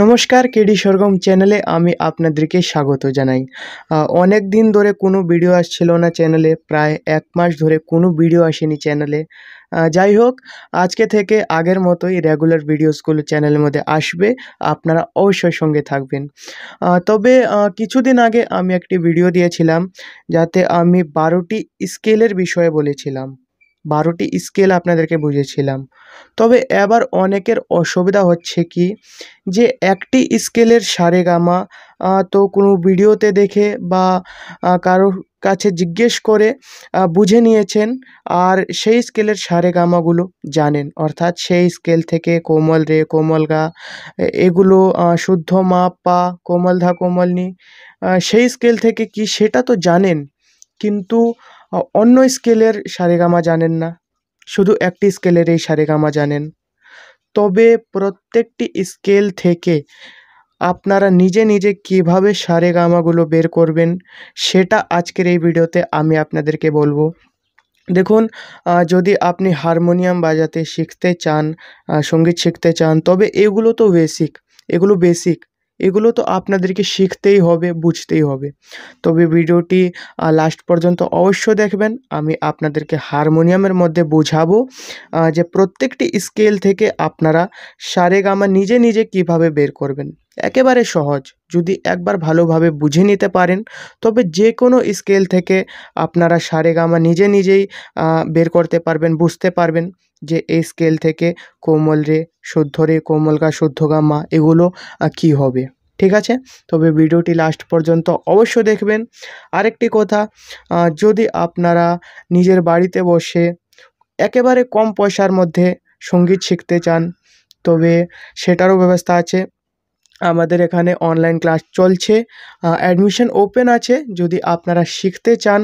নমস্কার কেডি সরগম চ্যানেলে আমি আপনাদেরকে স্বাগত জানাই অনেক দিন ধরে কোনো ভিডিও আসছিল না চ্যানেলে প্রায় এক মাস ধরে কোনো ভিডিও আসেনি চ্যানেলে যাই হোক আজকে থেকে আগের মতোই রেগুলার ভিডিওসগুলো চ্যানেলের মধ্যে আসবে আপনারা অবশ্যই সঙ্গে থাকবেন তবে কিছুদিন আগে আমি একটি ভিডিও দিয়েছিলাম যাতে আমি বারোটি স্কেলের বিষয়ে বলেছিলাম বারোটি স্কেল আপনাদেরকে বুঝেছিলাম তবে এবার অনেকের অসুবিধা হচ্ছে কি যে একটি স্কেলের সারে গামা তো কোনো ভিডিওতে দেখে বা কারোর কাছে জিজ্ঞেস করে বুঝে নিয়েছেন আর সেই স্কেলের সারে গামাগুলো জানেন অর্থাৎ সেই স্কেল থেকে কোমল রে কোমল গা এগুলো শুদ্ধ মাপ পা কোমল ধা কোমল নি সেই স্কেল থেকে কি সেটা তো জানেন কিন্তু অন্য স্কেলের সারেগামা জানেন না শুধু একটি স্কেলের এই সারেগামা জানেন তবে প্রত্যেকটি স্কেল থেকে আপনারা নিজে নিজে কীভাবে সারেগামাগুলো বের করবেন সেটা আজকের এই ভিডিওতে আমি আপনাদেরকে বলবো দেখুন যদি আপনি হারমোনিয়াম বাজাতে শিখতে চান সঙ্গীত শিখতে চান তবে এগুলো তো বেসিক এগুলো বেসিক এগুলো তো আপনাদেরকে শিখতেই হবে বুঝতেই হবে তবে ভিডিওটি লাস্ট পর্যন্ত অবশ্য দেখবেন আমি আপনাদেরকে হারমোনিয়ামের মধ্যে বোঝাবো যে প্রত্যেকটি স্কেল থেকে আপনারা সারেগামা নিজে নিজে কিভাবে বের করবেন একেবারে সহজ যদি একবার ভালোভাবে বুঝে নিতে পারেন তবে যে কোনো স্কেল থেকে আপনারা সারেগামা নিজে নিজেই বের করতে পারবেন বুঝতে পারবেন যে এই স্কেল থেকে কোমল রে শুদ্ধ রে কোমল গা শুদ্ধ গামা এগুলো কি হবে ঠিক আছে তবে ভিডিওটি লাস্ট পর্যন্ত অবশ্য দেখবেন আরেকটি কথা যদি আপনারা নিজের বাড়িতে বসে একেবারে কম পয়সার মধ্যে সঙ্গীত শিখতে চান তবে সেটারও ব্যবস্থা আছে আমাদের এখানে অনলাইন ক্লাস চলছে অ্যাডমিশন ওপেন আছে যদি আপনারা শিখতে চান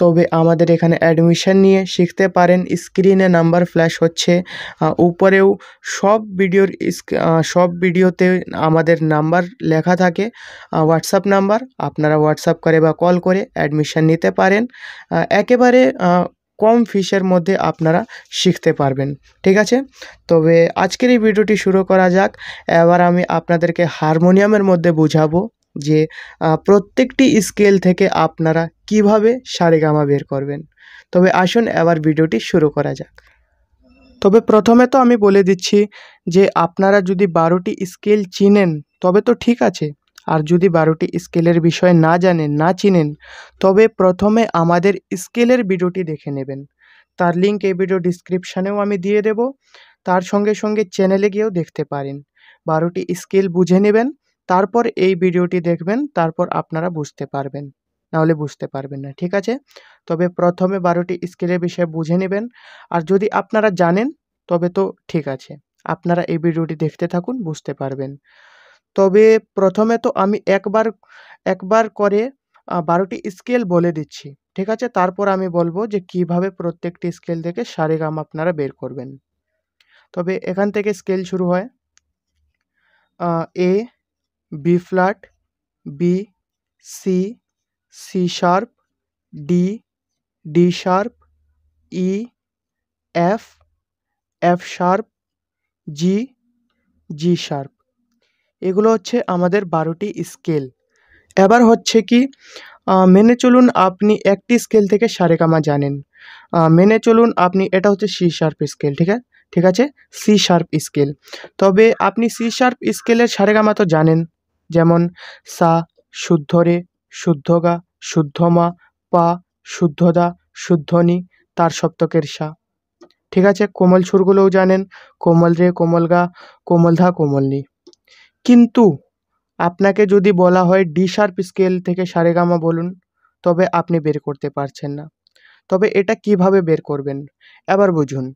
তবে আমাদের এখানে অ্যাডমিশন নিয়ে শিখতে পারেন স্ক্রিনে নাম্বার ফ্ল্যাশ হচ্ছে উপরেও সব ভিডিওর সব ভিডিওতে আমাদের নাম্বার লেখা থাকে হোয়াটসঅ্যাপ নাম্বার আপনারা হোয়াটসঅ্যাপ করে বা কল করে অ্যাডমিশন নিতে পারেন একেবারে কম ফিসের মধ্যে আপনারা শিখতে পারবেন ঠিক আছে তবে আজকের এই ভিডিওটি শুরু করা যাক এবার আমি আপনাদেরকে হারমোনিয়ামের মধ্যে বুঝাবো যে প্রত্যেকটি স্কেল থেকে আপনারা কিভাবে সারেগামা বের করবেন তবে আসুন এবার ভিডিওটি শুরু করা যাক তবে প্রথমে তো আমি বলে দিচ্ছি যে আপনারা যদি বারোটি স্কেল চিনেন তবে তো ঠিক আছে আর যদি বারোটি স্কেলের বিষয় না জানেন না চিনেন তবে প্রথমে আমাদের স্কেলের ভিডিওটি দেখে নেবেন তার লিঙ্ক এই ভিডিও ডিসক্রিপশানেও আমি দিয়ে দেব তার সঙ্গে সঙ্গে চ্যানেলে গিয়েও দেখতে পারেন বারোটি স্কেল বুঝে নেবেন তারপর এই ভিডিওটি দেখবেন তারপর আপনারা বুঝতে পারবেন নাহলে বুঝতে পারবেন না ঠিক আছে তবে প্রথমে বারোটি স্কেলের বিষয়ে বুঝে নেবেন আর যদি আপনারা জানেন তবে তো ঠিক আছে আপনারা এই ভিডিওটি দেখতে থাকুন বুঝতে পারবেন তবে প্রথমে তো আমি একবার একবার করে বারোটি স্কেল বলে দিচ্ছি ঠিক আছে তারপর আমি বলবো যে কিভাবে প্রত্যেকটি স্কেল থেকে গাম আপনারা বের করবেন তবে এখান থেকে স্কেল শুরু হয় A B flat B C C sharp D D sharp E F F sharp G G sharp এগুলো হচ্ছে আমাদের বারোটি স্কেল এবার হচ্ছে কি মেনে চলুন আপনি একটি স্কেল থেকে সারে কামা জানেন মেনে চলুন আপনি এটা হচ্ছে সি শার্প স্কেল ঠিক আছে ঠিক আছে সি শার্প স্কেল তবে আপনি সি শার্প স্কেলের সারে কামা তো জানেন যেমন সা শুদ্ধ রে শুদ্ধ গা শুদ্ধ মা পা শুদ্ধদা শুদ্ধনি তার সপ্তকের সা ঠিক আছে কোমল সুরগুলোও জানেন কোমল রে কোমল গা কোমল ধা কোমল নি কিন্তু আপনাকে যদি বলা হয় ডি শার্প স্কেল থেকে সারেগামা বলুন তবে আপনি বের করতে পারছেন না তবে এটা কিভাবে বের করবেন এবার বুঝুন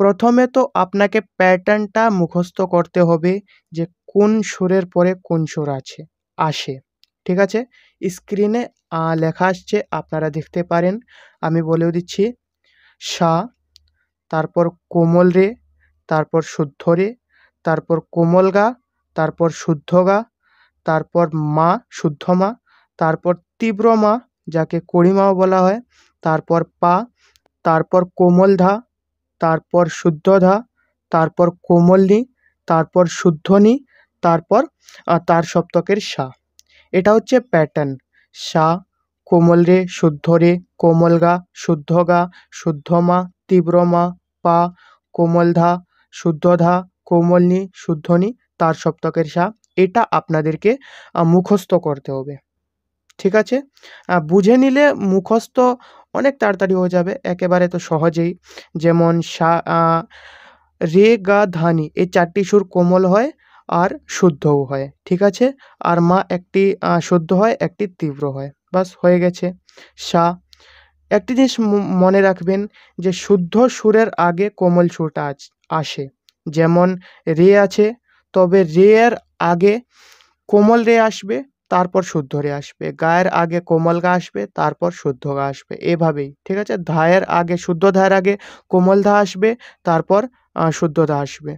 প্রথমে তো আপনাকে প্যাটার্নটা মুখস্থ করতে হবে যে কোন সুরের পরে কোন সুর আছে আসে ঠিক আছে স্ক্রিনে লেখা আসছে আপনারা দেখতে পারেন আমি বলেও দিচ্ছি সা তারপর কোমল রে তারপর শুদ্ধ রে তারপর কোমল গা তারপর শুদ্ধ গা তারপর মা শুদ্ধ মা তারপর তীব্র মা যাকে করিমাও বলা হয় তারপর পা তারপর কোমল ধা তারপর শুদ্ধ ধা তারপর কোমলনি তারপর শুদ্ধনি তারপর তার সপ্তকের সা এটা হচ্ছে প্যাটার্ন সা কোমল রে শুদ্ধ রে কোমল গা শুদ্ধ গা শুদ্ধ মা তীব্র মা পা কোমল ধা শুদ্ধ ধা কোমলনি শুদ্ধনি তার সপ্তকের সা এটা আপনাদেরকে মুখস্থ করতে হবে ঠিক আছে বুঝে নিলে মুখস্থ অনেক তাড়াতাড়ি হয়ে যাবে একেবারে তো সহজেই যেমন সা রে গা ধানি এই চারটি সুর কোমল হয় আর শুদ্ধও হয় ঠিক আছে আর মা একটি শুদ্ধ হয় একটি তীব্র হয় বাস হয়ে গেছে সা একটি জিনিস মনে রাখবেন যে শুদ্ধ সুরের আগে কোমল সুরটা আসে যেমন রে আছে তবে রে এর আগে কোমল রে আসবে তারপর শুদ্ধ রে আসবে গায়ের আগে কোমল গা আসবে তারপর শুদ্ধ গা আসবে এভাবেই ঠিক আছে ধায়ের আগে শুদ্ধ ধায়ের আগে কোমল ধা আসবে তারপর শুদ্ধ ধা আসবে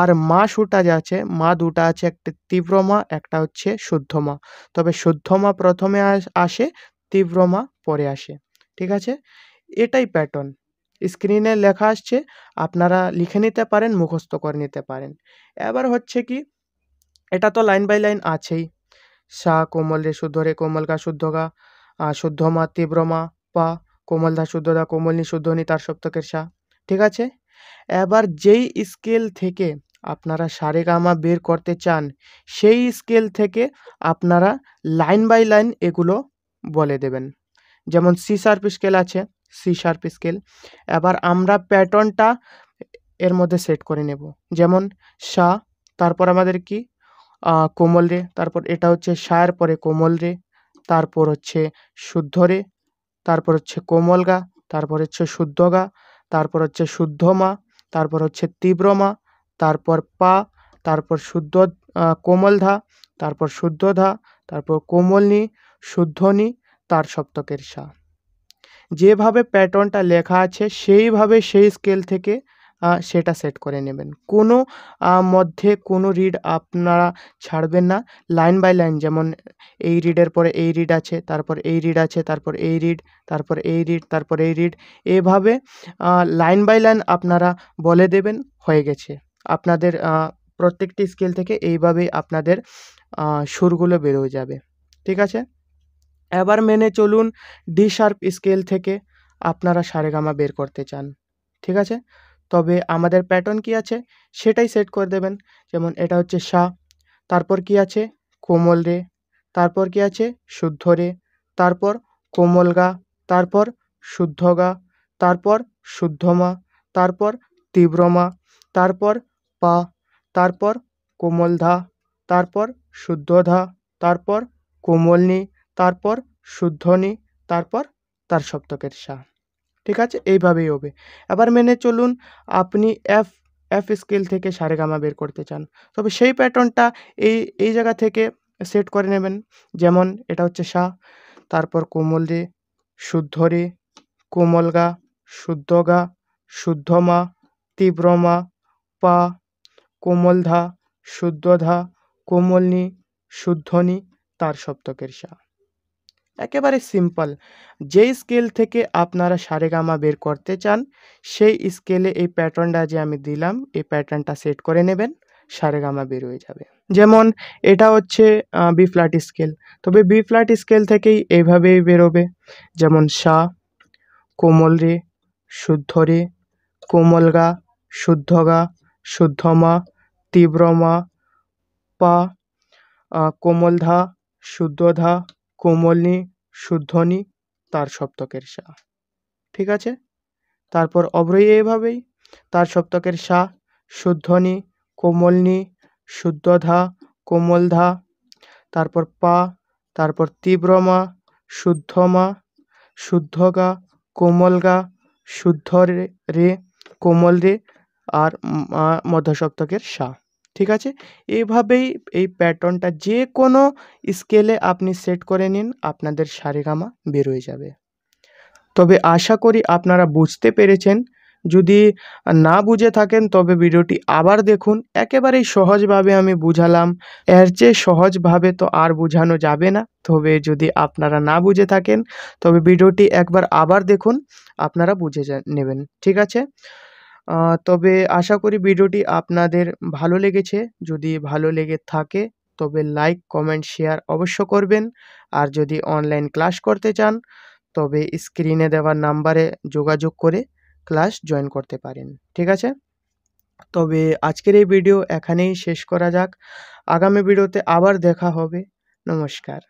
আর মা সুটা যে আছে মা দুটা আছে একটা তীব্র মা একটা হচ্ছে শুদ্ধ মা তবে শুদ্ধ মা প্রথমে আসে তীব্র মা পরে আসে ঠিক আছে এটাই প্যাটার্ন স্ক্রিনে লেখা আসছে আপনারা লিখে নিতে পারেন মুখস্থ করে নিতে পারেন এবার হচ্ছে কি এটা তো লাইন বাই লাইন আছেই সা কোমল রে শুদ্ধ রে কোমল গা শুদ্ধ গা শুদ্ধ মা তীব্র মা পা কোমল ধা শুদ্ধ দা নি শুদ্ধ নি তার সপ্তকের সা ঠিক আছে এবার যেই স্কেল থেকে আপনারা গামা বের করতে চান সেই স্কেল থেকে আপনারা লাইন বাই লাইন এগুলো বলে দেবেন যেমন সি সার্প স্কেল আছে সি শার্প স্কেল এবার আমরা প্যাটার্নটা এর মধ্যে সেট করে নেব যেমন সা তারপর আমাদের কি কোমল রে তারপর এটা হচ্ছে সায়ের পরে কোমল রে তারপর হচ্ছে শুদ্ধ রে তারপর হচ্ছে কোমল গা তারপর হচ্ছে শুদ্ধ গা তারপর হচ্ছে শুদ্ধ মা তারপর হচ্ছে তীব্র মা তারপর পা তারপর শুদ্ধ কোমল ধা তারপর শুদ্ধ ধা তারপর কোমল নি শুদ্ধ নি তার সপ্তকের সা যেভাবে প্যাটার্নটা লেখা আছে সেইভাবে সেই স্কেল থেকে সেটা সেট করে নেবেন কোনো মধ্যে কোনো রিড আপনারা ছাড়বেন না লাইন বাই লাইন যেমন এই রিডের পরে এই রিড আছে তারপর এই রিড আছে তারপর এই রিড তারপর এই রিড তারপর এই রিড এভাবে লাইন বাই লাইন আপনারা বলে দেবেন হয়ে গেছে আপনাদের প্রত্যেকটি স্কেল থেকে এইভাবেই আপনাদের সুরগুলো বেরোয় যাবে ঠিক আছে এবার মেনে চলুন ডি শার্প স্কেল থেকে আপনারা সারেগামা বের করতে চান ঠিক আছে তবে আমাদের প্যাটার্ন কি আছে সেটাই সেট করে দেবেন যেমন এটা হচ্ছে সা তারপর কি আছে কোমল রে তারপর কি আছে শুদ্ধ রে তারপর কোমল গা তারপর শুদ্ধ গা তারপর শুদ্ধমা তারপর তীব্রমা তারপর পা তারপর কোমল ধা তারপর শুদ্ধ ধা তারপর কোমলনি তারপর শুদ্ধনি তারপর তার সপ্তকের সা ঠিক আছে এইভাবেই হবে এবার মেনে চলুন আপনি এফ এফ স্কেল থেকে সারেগামা বের করতে চান তবে সেই প্যাটার্নটা এই এই জায়গা থেকে সেট করে নেবেন যেমন এটা হচ্ছে সা তারপর কোমল রে শুদ্ধ রে কোমল গা শুদ্ধ গা শুদ্ধ মা তীব্র মা পা কোমল ধা শুদ্ধ ধা কোমলনি শুদ্ধনি তার সপ্তকের সা একেবারে সিম্পল যেই স্কেল থেকে আপনারা সারেগামা বের করতে চান সেই স্কেলে এই প্যাটার্নটা যে আমি দিলাম এই প্যাটার্নটা সেট করে নেবেন সারেগামা বের হয়ে যাবে যেমন এটা হচ্ছে বি ফ্ল্যাট স্কেল তবে বি ফ্ল্যাট স্কেল থেকেই এইভাবেই বেরোবে যেমন সা কোমল রে শুদ্ধ রে কোমল গা শুদ্ধ গা শুদ্ধমা তীব্রমা পা কোমল ধা শুদ্ধ ধা কোমলনি শুদ্ধনি তার সপ্তকের সা ঠিক আছে তারপর অব্রয়ী এভাবেই তার সপ্তকের সা শুদ্ধনি কোমলনি শুদ্ধধা কোমলধা তারপর পা তারপর তীব্রমা শুদ্ধমা শুদ্ধগা কোমলগা শুদ্ধ রে কোমল রে আর মধ্য সপ্তকের সা ঠিক আছে এইভাবেই এই প্যাটার্নটা যে কোনো স্কেলে আপনি সেট করে নিন আপনাদের সারেগামা বেরোয় যাবে তবে আশা করি আপনারা বুঝতে পেরেছেন যদি না বুঝে থাকেন তবে ভিডিওটি আবার দেখুন একেবারেই সহজভাবে আমি বুঝালাম এর চেয়ে সহজভাবে তো আর বোঝানো যাবে না তবে যদি আপনারা না বুঝে থাকেন তবে ভিডিওটি একবার আবার দেখুন আপনারা বুঝে নেবেন ঠিক আছে তবে আশা করি ভিডিওটি আপনাদের ভালো লেগেছে যদি ভালো লেগে থাকে তবে লাইক কমেন্ট শেয়ার অবশ্য করবেন আর যদি অনলাইন ক্লাস করতে চান তবে স্ক্রিনে দেওয়া নাম্বারে যোগাযোগ করে ক্লাস জয়েন করতে পারেন ঠিক আছে তবে আজকের এই ভিডিও এখানেই শেষ করা যাক আগামী ভিডিওতে আবার দেখা হবে নমস্কার